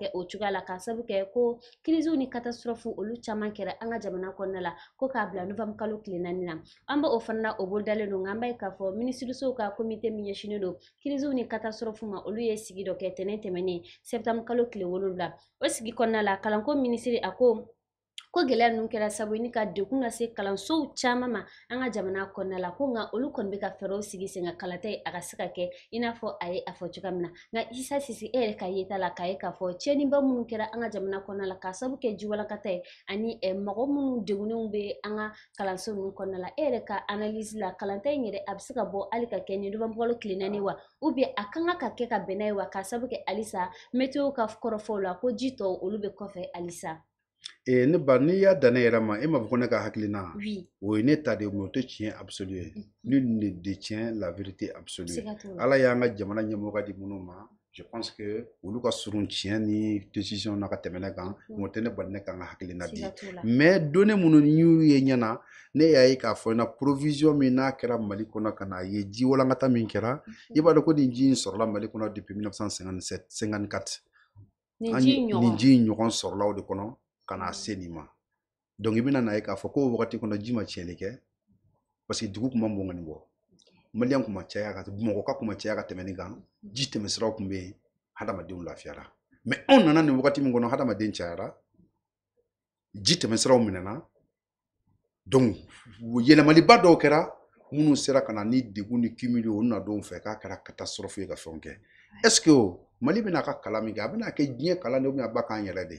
kɛ o cogoya la k'a sabu kɛ ko kiriziw ni katasɔrɔfu olu caman kɛra an ka jamana kɔnɔna la ko k'a bila nufamu kalo tile naani na an b' o fana na o bolodalen don nka an b'a ye k'a fɔ minisirisow ka komite min ɲɛsinen don kiriziw ni katasɔrɔfu ma olu ye sigi dɔ kɛ tɛnɛ tɛmɛnen sɛptamu kalo tile wolonwula o sigi kɔnɔna la kalanko minisiri a ko ko gɛlɛya ninnu kɛra sabu ni ka dekun ka se kalansow caman ma an ka jamana kɔnɔna la ko nka olu kɔni bɛ ka fɛɛrɛw sigi sen ka kalata ye a ka se ka kɛ i n'a fɔ a ye a fɔ cogoya min na nka isa sisi e yɛrɛ ka yeta la k'a ye k'a fɔ tiɲɛniba minnu kɛra an ka jamana kɔnɔna la k'a sabu kɛ jiwalakata ye ani mɔgɔ minnu degunenw bɛ an ka kalanso ninnu kɔnɔna la e yɛrɛ ka analyse la kalanta in yɛrɛ a bɛ se ka bɔ hali ka kɛ ni nubanbugalo tile naani wa u bien a kan ka ka kɛ ka bɛnna ye wa k'a sabu kɛ halisa météo ka kɔrɔfɔw la ko ji tɔ olu bɛ kɔfɛ halisa E, ne ba n'i y'a dan ne yɛrɛ ma e m'a fɔ ko ne ka hakilina oui. o ye ne ta de mais o tɛ tiɲɛ absolu ye mm. nul ne détient la vérité absolue ala y'an ka jamana ɲɛmɔgɔ di minnu ma je pense que olu ka surun tiɲɛ ni décision na ka tɛmɛ ne kan mɔgɔ tɛ ne bali ne ka n ka hakilina di mais donné minnu y'u ye ɲɛna ne y'a ye k'a fɔ na provision min n'a kɛra mali kɔnɔ ka n'a ye ji walankata min kɛra mm. i b'a dɔn ko nin ji in sɔrɔla mali kɔnɔ depuis 1957 54 nin ji in ɲɔgɔn sɔrɔla o de kɔnɔ kana na ma donc i bɛna na ye k'a fɔ ko wagati kɔnɔ ji ma tiɲɛli kɛ parce que dugu kun ma bon ka nin bɔ maliyɛn kun ma caya ka bamakɔ ka kun ma caya ka tɛmɛ nin kan ji tɛmɛsiraw kun bɛ yen hadamadenw lafiyara mɛ anw nana nin wagati min kɔnɔ hadamaden cayara ji tɛmɛsiraw minɛna donc yɛlɛmaliba dɔw kɛra minnu sera ka na ni degun ni kimili o na don fɛ k'a kɛra catastrophe ye ka fɛnw kɛ est ce que o mali bɛna a ka kalan min kɛ a bɛna kɛ diɲɛ kalan de ye ou bien a ba k'an yɛrɛ de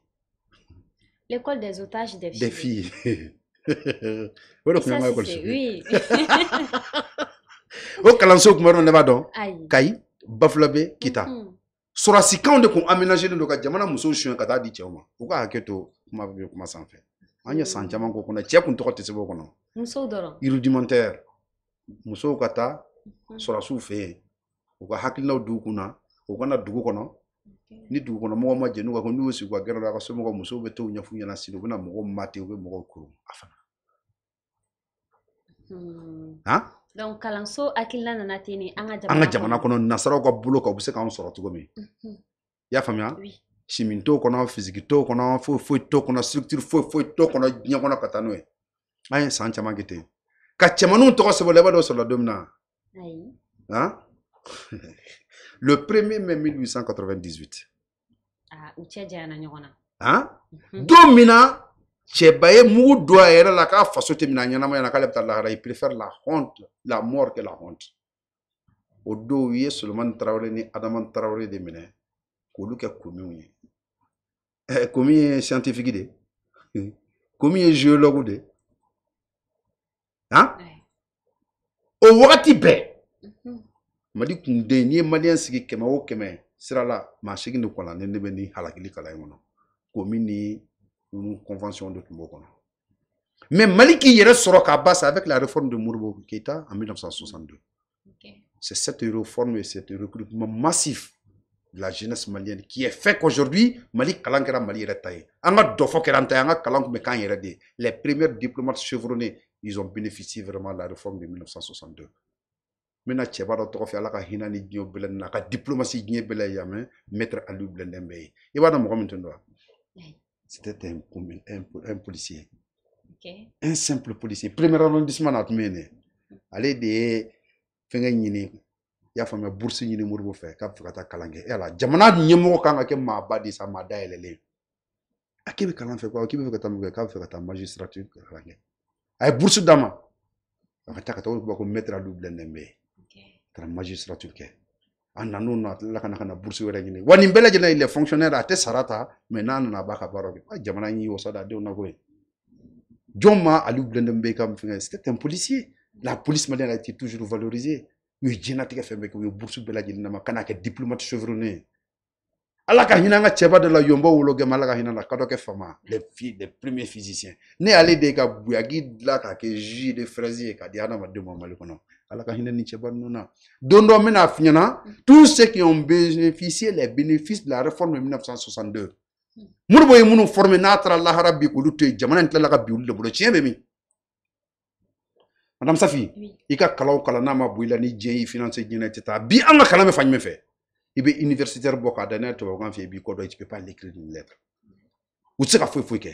L'école des otages des filles. Des filles. oui. o kalansow kuma dɔ ne b'a dɔn kayi bafula bɛ kita sɔrɔsikanw de kun aménagelen don ka jamana musow suɲɛ ka taa di cɛw ma u ka hakɛ to kuma bɛ kuma sanfɛ an ye san caman k'o kɔnɔ cɛ kun tɔgɔ tɛ sɛbɛn o kɔnɔ musow dɔrɔn rudimentaire musow ka taa sɔrɔsiw fɛ yen u ka hakilinaw d'u kunna u kana dugu kɔnɔ ni dugukɔnɔmɔgɔw ma jɛn n'u ka ko n'u y'u sigi u ka gɛrɛ la a ka somɔgɔw musow bɛ t'o ɲɛf'u ɲɛna sini u bɛna mɔgɔw mate u bɛ mɔgɔw koron a fana. han. Hmm. donc kalanso hakilina nana ten de an ka jamana kɔnɔ an ka jamana kɔnɔ nasaraw ka bolo kan u bɛ se k'anw sɔrɔ cogo min. i y'a faamuya. simin t'o kɔnɔ fisiki t'o kɔnɔ foyi foyi t'o kɔnɔ structure foyi foyi t'o kɔnɔ diɲɛ kɔnɔ ka taa n'o ye an ye san caman kɛ ten ka cɛmaninw tɔgɔ sɛbɛn la i b'a dɔn o sɔrɔla don min na. ayi. han. le 1er mai 1898. Ah, u cɛ janyana ɲɔgɔn na. Han? Don min na cɛba ye mugu don a yɛrɛ la k'a faso tɛ minɛ a ɲɛnamaya la k'ale il préfère la honte la mort que la honte. O don u ye ni Adama Tarawele de minɛ k'olu kɛ komiw ye. Eh, Ɛ komi scientifique de ye. géologue de ye. Han? O wagati mali kunden n'i ye maliyɛn sigi kɛmɛ o kɛmɛ sira la maa segin de kɔlanen de bɛ ni halakili kala mon kɔnɔ komi ni une convention de tun mais mali est yɛrɛ à k'a avec la réforme de Mourbou keita en 1962 c'est cette réforme et ce recrutement massif de la jeunesse malienne qui est fait qu'aujourd'hui mali kalan kɛra mali yɛrɛ ta ye an ka les premiers diplomates chevronnés ils ont bénéficié vraiment de la réforme de 1962 mena bɛna cɛba dɔ ala ka hinɛ ni diɲɛ bɛɛ na ka diplomasi diɲɛ bɛɛ lajɛlen mɛ maître Aliou Blondin bɛ yen i b'a dɔn mɔgɔ c'était un un un policier okay. un simple policier premier arrondissement na a tun ale de fenga fɛngɛ ɲini i y'a faamuya bourse ɲini Modibo fe k'a bɛ fɛ ka taa kalan jamana ɲɛmɔgɔ kan ka kɛ maa ba de ye sa maa dayɛlɛlen a kalan fɛ ko awɔ k'i bɛ fɛ ka taa mun k'a bɛ fɛ magistrature kalan kɛ bourse dama ma a ka taa ka taa ko maître Aliou Blondin bɛ kɛra magistraturu kɛ a nan'o na tilala ka na ka wɛrɛ ɲini wa nin bɛɛ lajɛlen il est fonctionnaire a tɛ sara ta mɛ n'a nana a b'a ka baara kɛ a jamana y'i wasa da denw na ko jɔn ma ali bulenden bɛ ka fɛngɛ c'était un policier la police malienne a été toujours valorisée u ye diɲɛnatigɛ fɛn bɛɛ kɛ u ye burusi bɛɛ lajɛlen nama ka kɛ diplomate chevronné ala ka hinɛ an ka cɛba dɔ la yonbɔ wologɛma ala ka hinɛ la ka dɔ kɛ fama les premiers physiciens ne y'ale de ka buyaki dilan k'a kɛ jus de fraise k'a di adamadenw ma mali kɔnɔ Donnons ka hinɛ ni tous ceux qui ont bénéficié les bénéfices de la réforme de 1962 Nous ye nous former n'a taara lahara bi k'olu to yen jamana in tilala ka de bolo tiɲɛ bɛ madame safi il ka kalan o kalan n'a ma bɔ ni diɲɛ y'i financer diɲɛ na bi an ka kalan bɛ fan jumɛn universitaire bɔ k'a da n'a ye tubabukan b'i kɔ doit i tɛ pas l'écrire une lettre u tɛ se ka foyi foyi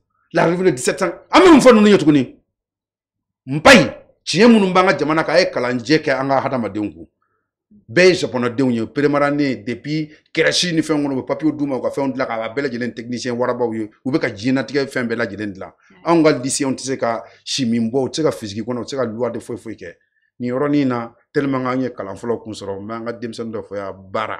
la révolution de 1700 an bɛ mun fɔ ninnu ye tuguni npayi tiɲɛ minnu b'an ka jamana kan a ye kalanjɛ kɛ an ka hadamadenw kun bɛɛ ye japonɛdenw ye peremarane depuis kɛrɛsi ni fɛn kɔnɔ u bɛ papiyew d'u ma u ka fɛnw dilan k'a bɛɛ lajɛlen technicien warabaw ye u bɛ ka diɲɛnatigɛ fɛn bɛɛ lajɛlen dilan anw ka lycéen tɛ se ka simin bɔ u tɛ se ka fisigi kɔnɔ u tɛ se ka luwa de foyi foyi kɛ nin yɔrɔnin na tellement anw ye kalan fɔlɔ kun sɔrɔ n bɛ an ka denmisɛnnin dɔ fɔ yan baara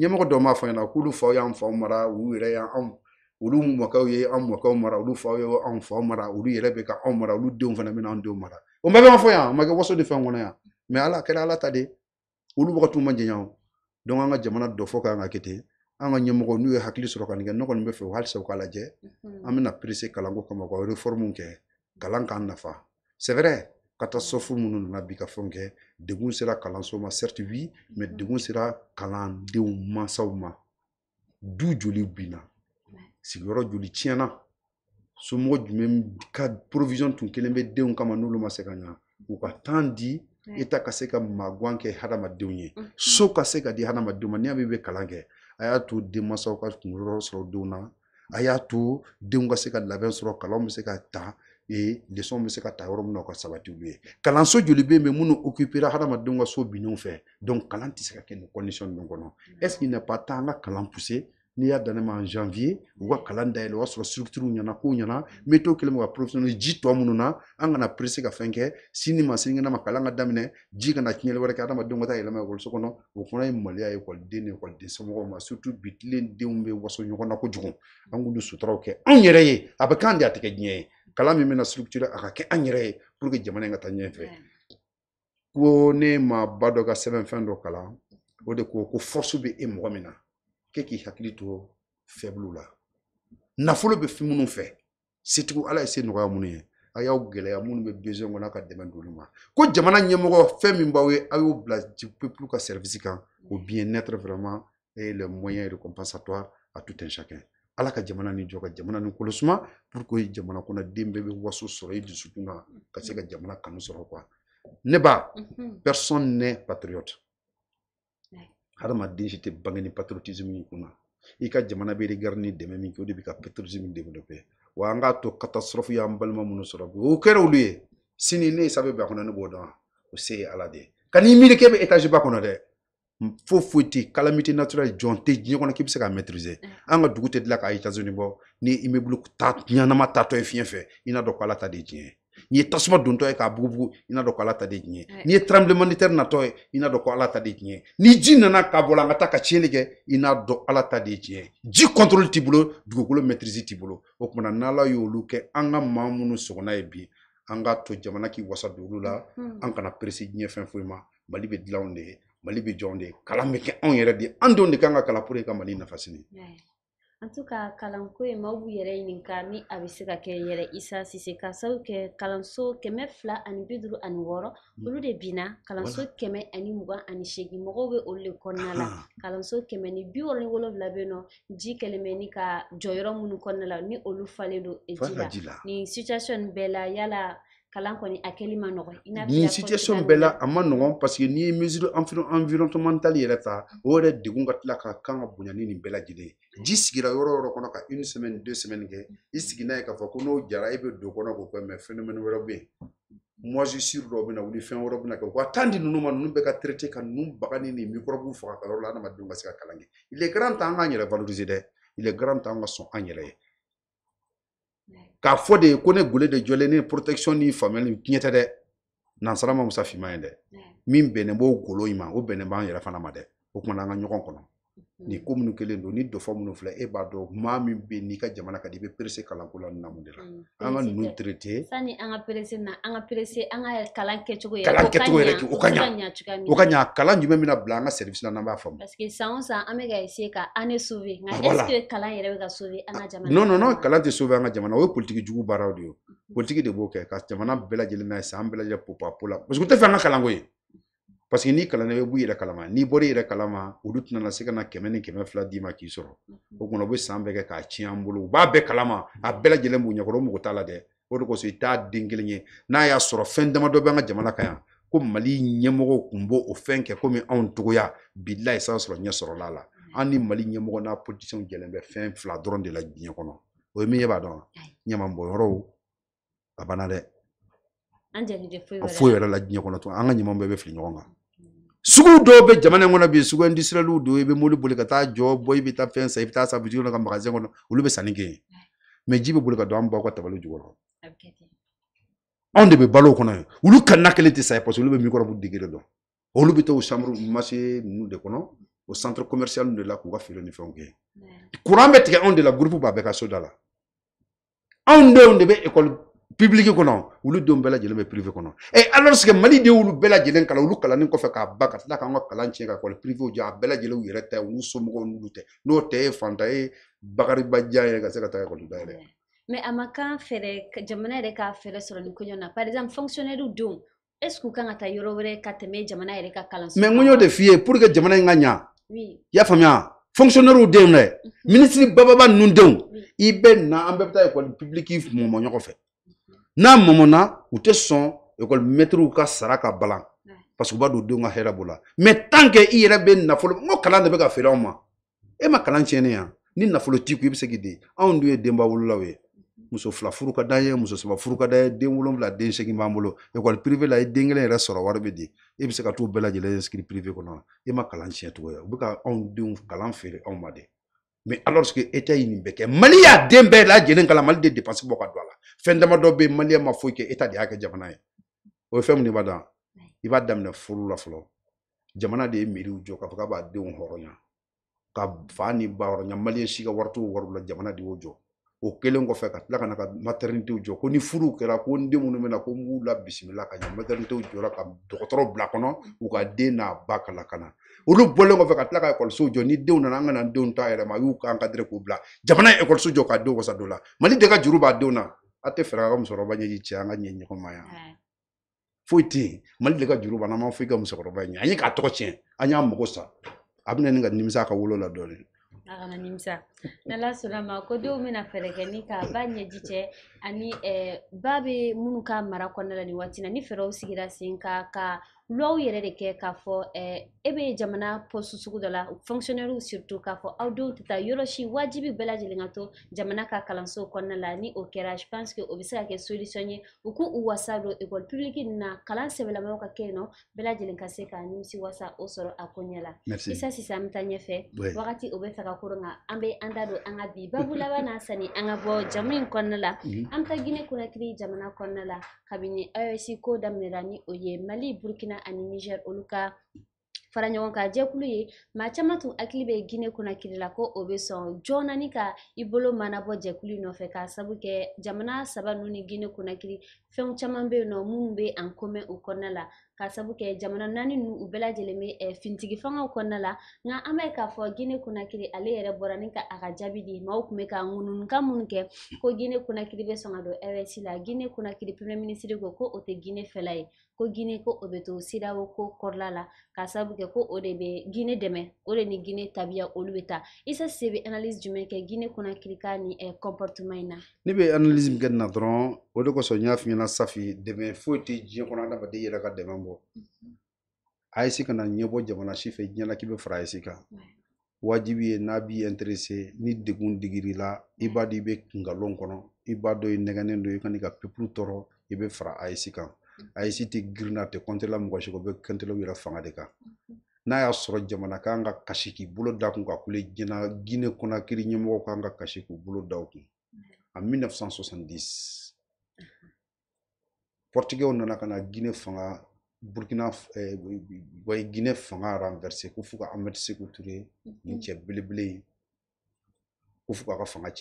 ɲɛmɔgɔ dɔw m'a fɔ ɲɛna k'olu faw y'an faw mara u yɛrɛ y'anw olu mɔkɛw ye an mɔkɛw mara olu faw ye anw faw mara olu yɛrɛ bɛ ka anw mara olu denw fana bɛ n'an denw mara o bɛɛ bɛ an fɔ yan a ma kɛ waso ni fɛnw kɔnɔ yan mɛ ala kɛra ala ta de olu wagatiw ma janya o donc an ka jamana dɔ fɔ k'an ka kɛ ten an ka ɲɛmɔgɔ n'u ye hakili sɔrɔ ka nin kɛ ne kɔni bɛ fɛ halisa u k'a lajɛ an bɛna perese kalanko kama u ka reforme kɛ kalan k'an nafa c'est vrai catastrophe minnu nana bi ka fɛnw kɛ degun sera kalanso ma certes oui mais mm-hmm. degun sera kalandenw mansaw ma du joli binna sigiyɔrɔ joli tiɲɛna somɔgɔ jumɛn ka provision tun kelen bɛ denw kama n'olu ma se ka ɲa u ka temps di eta ka se ka magwan kɛ hadamadenw ye mm-hmm. so ka se ka di hadamadenw ma ni a bɛ bɛ kalan kɛ a y'a to denmansaw ka kunkolo sɔrɔ denw na a y'a to denw ka se ka labɛn sɔrɔ kalanw bɛ se ka ta ee lesɔn bɛ se ka ta yɔrɔ min na o ka sabati olu ye kalanso joli bɛ yen mɛ minnu okupera hadamadenw ka so binniw fɛ donc kalan tɛ se ka kɛ nin condition ninnu kɔnɔ est ce qu'il n'est pas temps an ka kalan pousser n'i y'a dan ne ma en janvier u ka kalan dayɛlɛ o y'a sɔrɔ structure ɲɛna kow ɲɛna météo kɛlen bɛ ka professionnel ji tɔ minnu na an kana pressé ka fɛn kɛ sini ma sinikɛnɛ ma kalan ka daminɛ ji kana tiɲɛli wɛrɛ kɛ adamadenw ka taa yɛlɛma ekɔliso kɔnɔ o fana ye maloya ye ekɔliden ni ekɔliden somɔgɔw ma surtout bi tilen denw bɛ waso ɲɔgɔn na kojugu an k'olu sutaraw kɛ anw yɛrɛ ye a bɛ k'an de a tɛ kɛ diɲɛ ye kalan min na structure a ka pour que jamana in ka fait. Qu'on ko ne ma bado dɔ ka sɛbɛnfɛn dɔ kalan o de ko ko force bɛ e mɔgɔ min na k'e k'i hakili to faible la nafolo bɛ fɛn minnu fɛ setigiw ala ye se nɔgɔya minnu ye besoin kɔnɔ ka dɛmɛ d'olu ma ko jamana ɲɛmɔgɔ fɛn min b'aw ye aw du peuple ka service kan au mm. bien être vraiment est le moyen récompensatoire à tout un chacun ala ka jamana ni jɔ ka jamana ni kolosuma pour que jamana kɔnɔden bɛɛ bɛ waso sɔrɔ i e dusukun kan ka se ka jamana kanu sɔrɔ kuwa ne ba personne n'est patriote hadamaden si tɛ bange ni patriotisme y'i kunna i ka jamana bɛ regarde ni dɛmɛ min kɛ o de bɛ ka patriotisme développer wa an k'a to catastrophe y'an balima minnu sɔrɔ bi o kɛra olu ye sini ne ye sɛbɛn bɛ a kɔnɔ ne b'o dɔn o se ye ala de ye ka n'i miiri k'e bɛ étage ba kɔnɔ dɛ foyi foyi tɛ calamité naturelle jɔn tɛ diɲɛ kɔnɔ k'i bɛ se k'a maîtriser mm. an ka dugu tɛ dilan k'a États-Unis bɔ ni immeuble ta ɲanama tatɔ ye fiɲɛ fɛ i n'a dɔn ko Ala ta de ye tiɲɛ ye n'i ye tasuma dontɔ ye k'a bugubugu i n'a dɔn ko Ala ta de ye tiɲɛ ye n'i ye tremblement de terre natɔ ye i n'a dɔn ko Ala ta de ye tiɲɛ ye ni ji nana k'a bɔla an ka taa ka tiɲɛli kɛ i n'a dɔn Ala ta de ye tiɲɛ ye ji contrôle t'i bolo dugukolo maîtrise t'i bolo o kumana n'Ala y'olu kɛ an ka maa minnu sɔgɔna ye bi an k'a to jamana k'i wasa don olu la an kana presse diɲɛ fɛn foyi ma Mali bɛ dilan anw de ye mali bɛ jɔn de ye kalan bɛ kɛ anw yɛrɛ de an denw de kan ka kalan pour que ka mali nafa sini an to ka kalanko ye maaw b'u yɛrɛ ɲininka ni a bɛ se ka kɛ yɛrɛ isa sise ka sabu kɛ kalanso kɛmɛ fila ani bi duuru ani wɔɔrɔ hmm. olu de binna kalanso kɛmɛ ani mugan ani seegin mɔgɔw bɛ olu de kɔnɔna la ah. kalanso kɛmɛ ni bi wɔɔrɔ ni wolonwula bɛ nɔ ji kɛlen bɛ ni ka jɔyɔrɔ minnu kɔnɔna la ni olu falen don e ji la nin situation bɛɛ la yala kalan kɔni a kɛli ma nɔgɔn nin situation bɛɛ la a ma nɔgɔn parce que n'i ye mesure environnementale yɛrɛ ta o yɛrɛ degun ka tila ka kan ka bonya ni nin bɛɛ lajɛlen ye ji sigira yɔrɔ yɔrɔ kɔnɔ ka une semaine deux semaines kɛ i sigi n'a ye k'a fɔ ko n'o jara i bɛ don kɔnɔ k'o kɛ mais phénomène wɛrɛ bɛ yen moisissure dɔw bɛ na wuli fɛn wɛrɛ bɛ na kɛ wa tan di ninnu ma ninnu bɛ ka traité ka ninnu baga ni nin microbe faga ka yɔrɔ la adamadenw ka se ka kalan kɛ il est grand temps an k'an yɛrɛ valoriser dɛ il est grand temps an ka sɔn an yɛrɛ ye k'a fɔ de ko ne gole de jɔlen ne protection ni faamuyali tiɲɛ tɛ dɛ nansara ma musa finman ye dɛ min bɛnnen b'o golo in ma o bɛnnen b'an yɛrɛ fana ma dɛ o kumana an ka ɲɔgɔn kɔnɔ ni ko minnu kelen don ni dɔfɔ minnu filɛ e b'a dɔn maa min bɛ n'i ka jamana ka di i bɛ perese kalanko la namu de la mm, an ka ninnu traité sani an ka perese na an ka perese an ka kalan kɛcogo yɛrɛ kalan kɛcogo yɛrɛ o ka ɲa o ka ɲa kalan jumɛn bɛna bila an ka service na n'an b'a faamu parce que san o san an bɛ ka essayer ka année sauver nka ah, est ce que kalan yɛrɛ bɛ ka sauver an ka jamana non non non kalan tɛ sauver an ka jamana o ye politique jugu baaraw de ye mm-hmm. politique de b'o kɛ ka jamana bɛɛ lajɛlen n'a ye san bɛɛ lajɛlen popapo la parce que u tɛ fɛ an ka kalanko ye parce que n'i kalanna i bɛ b'i yɛrɛ kalama n'i bɔr'i yɛrɛ kalama olu tɛna se ka na kɛmɛ ni kɛmɛ fila d'i ma k'i sɔrɔ o kɔnɔ u bɛ san bɛɛ kɛ k'a tiɲɛ an bolo u b'a bɛɛ kalama a bɛɛ lajɛlen b'u ɲɛkɔrɔ o mɔgɔ t'a la dɛ o de kosɔn i t'a den kelen ye n'a y'a sɔrɔ fɛn damadɔ bɛ an ka jamana kan yan ko mali ɲɛmɔgɔ tun b'o o fɛn kɛ komi anw cogoya bilayi sisan sɔrɔ ɲɛ sɔrɔla la an ni mali ɲɛmɔgɔ n'a politisiyɛnw jɛlen bɛ fɛn fila dɔrɔn de la diɲɛ kɔnɔ o ye min ye e b'a dɔn ɲamanbɔnyɔrɔw a banna dɛ foyi yɛrɛ la diɲɛ kɔnɔ tun an ka ɲaman bɛɛ bɛ fili ɲɔgɔn kan sugu dɔw bɛ jamana in kɔnɔ bi sugu industrieliw don i bɛ mobili boli ka taa jɔ bɔ i bɛ taa fɛn san i bɛ taa san bitigi kɔnɔ ka magasin kɔnɔ olu bɛ sanni kɛ yen mɛ ji bɛ boli ka don an baw ka tabali jukɔrɔ anw de bɛ balo o kɔnɔ yen olu kanna kelen tɛ sa ye parce que olu bɛ mikɔrɔbu degere dɔn olu bɛ taa o chambre marché ninnu de kɔnɔ o centre commercial ninnu de la k'u ka feere ni fɛnw kɛ kuran bɛ tigɛ anw de la groupe b'a bɛɛ ka so da la anw denw de bɛ école publiki kɔnɔ olu denw bɛɛ lajɛlen bɛ privé kɔnɔ ɛ eh, alors que mali de y'olu bɛɛ lajɛlen kalan olu kalannen kɔfɛ k'a ba ka tila e, k'an e, ka e kalan tiɲɛ ka kɔli privéw jɔ a bɛɛ lajɛlen yɛrɛ ta ye u somɔgɔw n'olu tɛ n'o tɛ ye fanta ye bakariba diya yɛrɛ ka se ka taa ekɔli dayɛlɛ mais a ma kan fɛɛrɛ jamana yɛrɛ ka fɛɛrɛ sɔrɔ nin koɲɔ na par exemple fonctionnaire denw est ce que u kan ka taa yɔrɔ wɛrɛ ka tɛmɛ jamana yɛrɛ ka kalanso mais n ko y'o de f'i ye pour que jamana in ka ɲa oui y'a faamuya fonctionnaire denw dɛ mhm. ministre bababa ninnu denw i bɛ na an bɛɛ bɛ taa ekɔli publique mɔmɔ ɲɔgɔn fɛ n'a mɔmɔna u tɛ sɔn ekɔli mɛtiriw ka sara ka balan parce que u b'a don denw ka hɛrɛ b'o la mɛ tant que i yɛrɛ bɛ nafolo n ko kalan de bɛ ka feere anw ma e ma kalan tiɲɛnen yan ni nafolo t'i kun i bɛ se k'i den anw dun ye denba wololaw ye muso fila furu ka d'an ye muso saba furu ka d'an ye den wolonwula den seegin b'an bolo ekɔli privé la i den kelen yɛrɛ sɔrɔ wari bɛ di e bɛ se ka t'o bɛɛ lajɛlen inscrit privé kɔnɔ e ma kalan tiɲɛ cogo ye u bɛ ka anw denw kalan feere anw ma de mais alors que état ye nin bɛɛ kɛ mali y'a den bɛɛ lajɛlen kala mali de dépense bɔ ka don a la fɛn dama dɔ bɛ yen maliyɛn ma foyi kɛ état de y'a kɛ jamana ye o ye fɛn min de b'a dan i b'a daminɛ furu la fɔlɔ jamana de ye miiriw jɔ k'a fɔ k'a b'a denw hɔrɔnya ka fa ni ba hɔrɔnya maliyɛn si ka wari t'o wari la jamana de y'o jɔ o kelen kɔfɛ ka tila ka na ka maternitéw jɔ ko ni furuw kɛra ko n den minnu bɛ na ko n b'u la bisimila ka ɲɛ maternitéw jɔra ka dɔgɔtɔrɔ bila kɔnɔ u ka den n'a ba kala ka na olu bɔlen kɔfɛ ka tila ka ekɔlisow jɔ ni denw nana an kana denw to a yɛrɛ ma y'u ka encadré k'u bila jamana ye ekɔliso jɔ k'a denw wasa don la mali de ka juru b'a denw na a tɛ fɛɛrɛ ka musokɔrɔba ɲɛji cɛ an ka ɲɛ ɲɔgɔn ma yan foyi tɛ yen mali de ka juru b'a la an b'a fɔ i ka musokɔrɔba ɲɛ an ye k'a tɔgɔ tiɲɛ an y'a mago sa a bɛna nin ka nimisa ka wolo la dɔɔnin a kana nimisa n'ala sɔnna ma ko denw bɛna fɛɛrɛ kɛ ni k'a ba ɲɛji cɛ ani eh, ba bɛ minnu ka mara kɔnɔna la nin waati na ni fɛɛrɛw sigira sen ka ka lɔw yɛrɛ de kɛ k'a fɔ eh, e bɛ jamana pɔsu sugu dɔ la fonctionnaire surtout k'a fɔ aw denw tɛ taa yɔrɔ si wajibi bɛɛ lajɛlen ka to jamana ka kalanso kɔnɔna la ni o kɛra je pense que o bɛ se ka kɛ solution ye u k'u u wasa don école publique nin na kalan sɛbɛlamaw ka kɛ yen nɔ bɛɛ lajɛlen ka se ka nimisi wasa o sɔrɔ a ko ɲɛ la isa sisan an bɛ taa ɲɛfɛ wagati o bɛ fɛ ka koron kan an bɛ an da don an ka bi babu laban na sani an ka bɔ jamu in kɔnɔna la mhm. an taga gine konakiri jamana kɔnɔna la kabini aoc ko daminɛra ni o ye mali burkina ani niger olu ka fara ɲɔgɔn ka jɛkulu ye ma caman tun hakili bɛ gine konakiri la ko o bɛ sɔn joona ni ka i bolo manabɔ jɛkulu nɔfɛ k'a sabu kɛ jamana saba nu ni gine konakiri fɛnw caman bɛ yen nɔ minnu bɛ an komɛn o kɔnɔna la ka sabu kɛ jamana naani nu u bɛɛ lajɛlen bɛ fintigi fangaw kɔnɔna la nka an b'a ye k'a fɔ gine konakiri ale yɛrɛ bɔra ni ka a ka jaabi di maaw tun bɛ ka ŋununika minnu kɛ ko gine konakiri bɛ sɔn ka don rs la gine konakiri premier ministre ko ko o tɛ gine fɛla ye ko gine ko o bɛ to sidawo ko kɔrɔla la k'a sabu kɛ ko o de bɛ gine dɛmɛ o de ni gine tabiya olu bɛ taa isa se bɛ analyse jumɛn kɛ gine konakiri ka ni eh, comportement in na ne bɛ analyse min kɛ nin na dɔrɔn o de kosɔn n y'a f'i ɲɛna safi dɛmɛ foyi tɛ diɲɛ kɔnɔ adamaden yɛrɛ ka dɛmɛ bɔ bɔ mm-hmm. AES kana ɲɛbɔ jamana si fɛ diɲɛ la k'i bɛ fara AES kan wajibi ye n'a b'i interese ni degun digir'i la i b'a dɔn i bɛ kunkalon kɔnɔ i b'a dɔn i nɛgɛnnen don i kana ka pepulu mm-hmm. tɔɔrɔ i bɛ fara AES kan AES tɛ girinna a tɛ kɔntela mɔgɔ si kɔ o bɛ kɔntela u yɛrɛ fanga de kan mm-hmm. n'a y'a sɔrɔ jamana kan ka kasi k'i bolo da kun ka kule jɛna Guinée Conakry ɲɛmɔgɔw kan ka kasi k'u bolo da u kun en 1970 Portugais nana ka na Guinée fanga Burukina eh, Guinée fanga renversé ko fo ka Amadu Seku Ture nin cɛ belebele in ko fo k'a fanga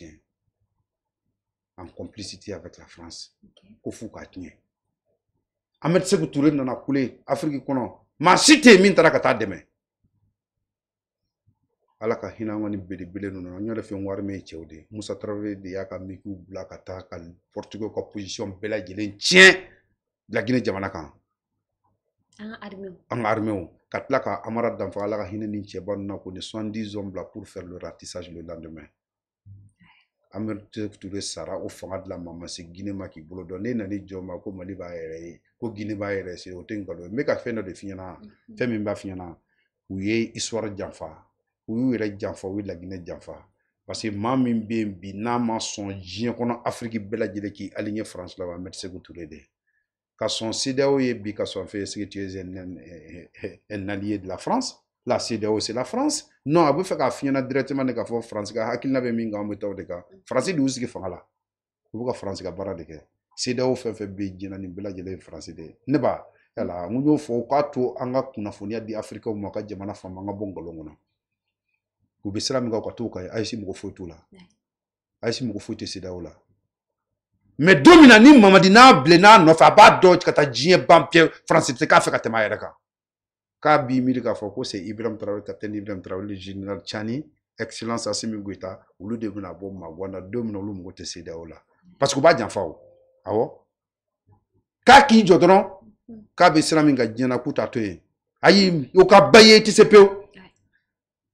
en complicité avec la France ko fo k'a tiɲɛ Amadu Seku Ture nana kule Afiriki kɔnɔ maa si tɛ yen min taara ka ta demain. ala ka hinɛ an kɔni belebele ninnu na n yɛrɛ fɛ n wari min cɛw de de y'a ka mikiw portugal ka position bɛɛ lajɛlen tiɲɛ laginɛ jamana kan an ka armɛw ka tila ka amara danfa ala ka hinɛ ni cɛba nuna ko ni soixante-dix hommes bila pour faire le ratissage le lendemain mm. amadu ture sara o fanga dila ma ma se gine ma k'i bolo dɔn ne nani jɔn ma ko mali b'a yɛrɛ ye ko gine b'a yɛrɛ se o tɛ nkalon ye n bɛ ka fɛn dɔ de f'i ɲɛna mm-hmm. fɛn min b'a f'i ɲɛna u ye histoire janfa u y'u yɛrɛ janfa u ye laginɛ janfa parce que maa min bɛ yen bi n'a ma sɔn diɲɛ kɔnɔ afiriki bɛɛ lajɛlen k'i aliɲɛ faransi la wa mɛ tɛ se k'u ture de ka sɔn CEDEAO ye bi ka sɔn fɛn est-ce que tu es un, un, un allié de la France la CEDEAO c'est la France non a bɛ fɛ k'a f'i ɲɛna directement de k'a fɔ France ka hakilina bɛ min kan an bɛ taa o de kan France de y'u sigi fanga la u bɛ ka France ka baara de kɛ CEDEAO fɛn fɛn bɛ yen diɲɛ nin bɛɛ lajɛlen ye France de ye ne ba yala n y'o fɔ u k'a to an ka kunnafoniya di Africains ma ka jamana faama an ka bɔ nkalon kɔnɔ u bɛ sira min kan u ka t'o kan AES mɔgɔ foyi t'o la AES mɔgɔ foyi tɛ CEDEAO la. mɛ don min na ni mamadi n'a bilen n'a nɔfɛ a b'a dɔn ka taa diɲɛ ban pewu faransi tɛ k'a fɛ ka tɛmɛ a yɛrɛ kan k'a b'i miiri k'a fɔ ko c'est ibrahim traore capitaine ibrahim traore le général tiani excellence asimi goita olu de bɛna bɔ maguwa na don min na olu mago tɛ se da o la parce que u b'a janfa oh. ah, oh? o awɔ k'a k'i jɔ dɔrɔn k'a bɛ siran min ka diɲɛ na k'u t'a to yen ayi o ka ba ye i tɛ se pewu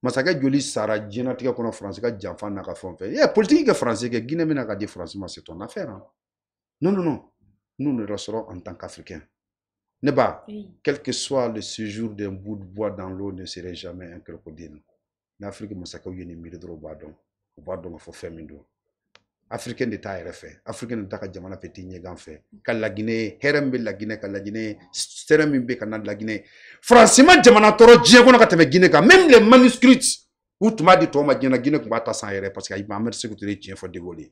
masakɛ joli sara diɲɛnatigɛ kɔnɔ faransi ka janfa n'a ka fɛn fɛ ye politiki kɛ faransi kɛ guinée bɛna ka di faransi ma c'est ton affaire hein non non non nous nous resterons en tant qu'africains ne ba oui. quel que soit le séjour d'un bout de bois dans l'eau ne serait jamais un crocodile n'afrique masakɛw ye nin miiri dɔrɔn u b'a dɔn u b'a dɔn ka fɔ fɛn min don africain de t'a yɛrɛ fɛ africain de t'a ka jamana fɛ t'i ɲɛgan fɛ ka laginɛ hɛrɛ min bɛ laginɛ ka laginɛ sɛrɛ min bɛ ka na laginɛ faransi ma jamana tɔɔrɔ diɲɛ kɔnɔ ka tɛmɛ ginɛ kan même les manuscrits u tun b'a di tɔw ma diɲɛ na ginɛ tun b'a ta san yɛrɛ parce que ahmed seku ture tiɲɛ fɔ de gaulle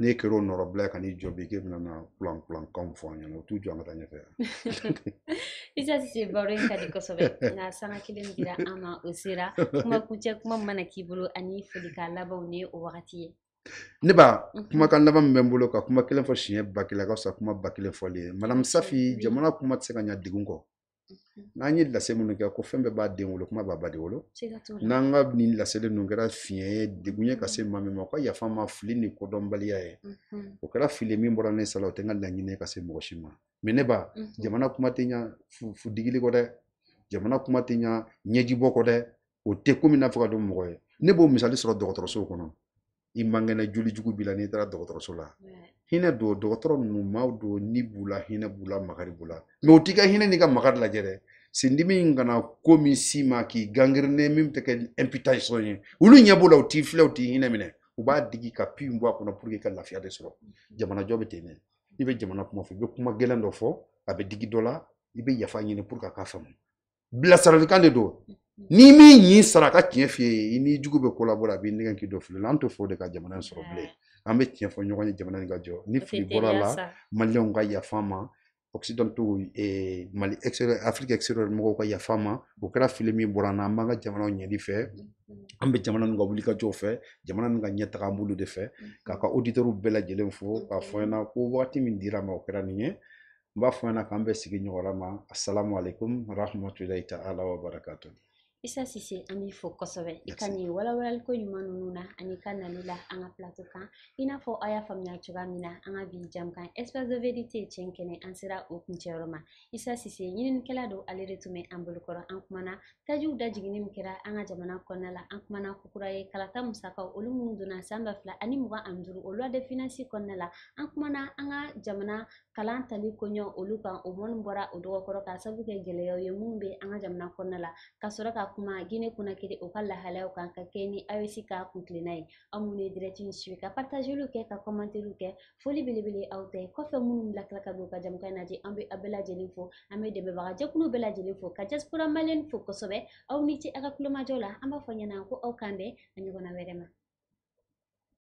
ne kɛra o nɔrɔ bila mhm. ka jɔ bi k'e bɛna na kulan kulan kanw fɔ an ɲɛna o t'u jɔ an ka taa ɲɛfɛ isa sise baro in ka di kosɛbɛ nka sanga kelen dira an ma o sera kuma kuncɛ mana k'i bolo ani foli labanw ni o wagati ye ne ba kumakan laban min bɛ n bolo ka kuma kelen fɔ siɲɛ ba kelen ka fisa kuma ba kelen fɔli ye madame safi mm-hmm. jamana kuma tɛ se ka ɲa degun kɔ n'an ye lase minnu kɛ ko fɛn bɛɛ b'a den wolo kuma b'a ba de wolo n'an ka nin laseli ninnu kɛra fiɲɛ ye degun ye ka se maa min ma ka yafa ma fili ni kodɔnbaliya ye mhm. o kɛra fili min bɔra ne sala o tɛ n ka laɲini ka se mɔgɔ si ma mɛ ne ba mhm. jamana kuma tɛ ɲa fudigili kɔ dɛ jamana kuma tɛ ɲa ɲɛjibɔ kɔ dɛ o tɛ ko min n'a fɔ ka don mɔgɔ ye ne b'o misali sɔrɔ dɔgɔtɔrɔsow kɔnɔ i mangɛnɛ joli jugu b'i la n'i taara dɔgɔtɔrɔso la hinɛ don dɔgɔtɔrɔ ninnu maaw don ni b'u la hinɛ b'u la magari b'u la mɛ o t'i ka hinɛ n'i ka makari lajɛ dɛ sendimi in kana ko min si ma k'i gangrene min tɛ kɛ imputation ye olu ɲɛ b'o la u t'i filɛ u t'i hinɛ minɛ u b'a digi ka pin bɔ a kɔnɔ pour que ka lafiya de sɔrɔ mhm. jamanajɔ bɛ ten dɛ i bɛ jamana kuma fɔ i bɛ kuma gɛlɛn dɔ fɔ a bɛ digi dɔ la i bɛ yafa ɲini pour que a k'a faamu bilasiralikan de don mhm n'i m'i ɲi sara a tiɲɛ f'i ye i n'i jugu bɛ ko labɔ a b'i nɛgɛ k'i don fili la an tɛ fɔ o de ka jamana in sɔrɔ bilen ah. an bɛ tiɲɛ fɔ ɲɔgɔn ye jamana in ka jɔ ni fili bɔra la maliyɛnw ka yafa ma occidentaux ee, mali afrique extérieur mɔgɔw ka yafa ma o kɛra fili min bɔra an na an b'an ka jamanaw ɲɛli fɛ an bɛ jamana ninnu ka wulikajɔw fɛ jamana ninnu ka ɲɛtaga an b'olu de fɛ k'a ka auditeurs bɛɛ lajɛlen fo k'a fɔ an ɲɛna ko wagati min dira ma o kɛra nin ye n b'a fɔ an ɲɛna k'an bɛ sigi ɲɔgɔn ma asalamu rahmatulahi ta'ala wa barakatuh isa sise an b'i fo kosɛbɛ i ka nin walawalaliko ɲuman nunu na ani ka nali la an ka plato kan i n'a fɔ aw y'a faamuya cogoya min na an ka bi jamukan espace de vérité tiɲɛ kɛnɛ an sera o kuncɛyɔrɔ ma isa sise ɲininikɛla don ale de tun bɛ an bolokɔrɔ an kumana tajiw da min kɛra an ka jamana kɔnɔna la an kumana kokura ye kalata musakaw olu minnu donna san ba fila ani mugan ani duuru o loi de kɔnɔna la an kumana an ka jamana kalan tali koɲɔ olu kan o mɔni bɔra o dɔgɔkɔrɔ k'a sabu kɛ gɛlɛyaw ye minnu bɛ an ka jamana kɔnɔna la ka sɔrɔ ka kuma guinée konakiri o ka lahalayaw kan ka kɛ ni si k'a kuntilenna ye aw minnu ye dirɛti ka partazeliw kɛ ka kɔmanteliw kɛ foli belebele aw ta ye kɔfɛ minnu lakila ka don ka jamukan najɛ an be a bɛɛ lajɛlen fo an be dɛmɛbaga jɛkulu bɛɛ lajɛlen fo ka jaspora maliyɛni fo kosɛbɛ au ni ce a ka kulomajɔ la an na ko au kan bɛn a ɲɔgɔnna